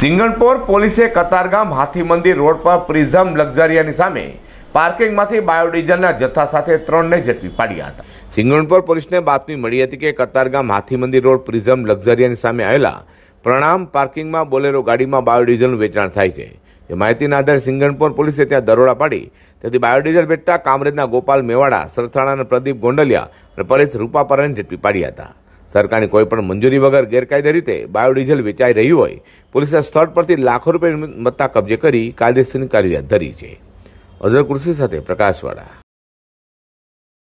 સિંગણપોર પોલીસે કતારગામ હાથી મંદિર રોડ પર પ્રિઝમ લક્ઝરિયાની સામે પાર્કિંગમાંથી બાયોડીઝલના જથ્થા સાથે ત્રણને ઝડપી પાડ્યા હતા સિંગણપોર પોલીસને બાતમી મળી હતી કે કતારગામ હાથી મંદિર રોડ પ્રિઝમ લક્ઝરિયાની સામે આવેલા પ્રણામ પાર્કિંગમાં બોલેરો ગાડીમાં બાયોડીઝલનું વેચાણ થાય છે એ માહિતીના આધારે સિંગણપોર પોલીસે ત્યાં દરોડા પાડી તેથી બાયોડીઝલ વેચતા કામરેજના ગોપાલ મેવાડા સરથાણાના પ્રદીપ ગોંડલિયા અને પરેશ રૂપાપરાને ઝડપી પાડ્યા હતા સરકારની કોઈપણ મંજૂરી વગર ગેરકાયદે રીતે બાયોડીઝલ વેચાઈ રહ્યું હોય પોલીસે સ્થળ પરથી લાખો રૂપિયા મત્તા કબજે કરી કાયદેસરની કાર્યવાહી હાથ ધરી છે અઝર કૃષિ સાથે પ્રકાશવાળા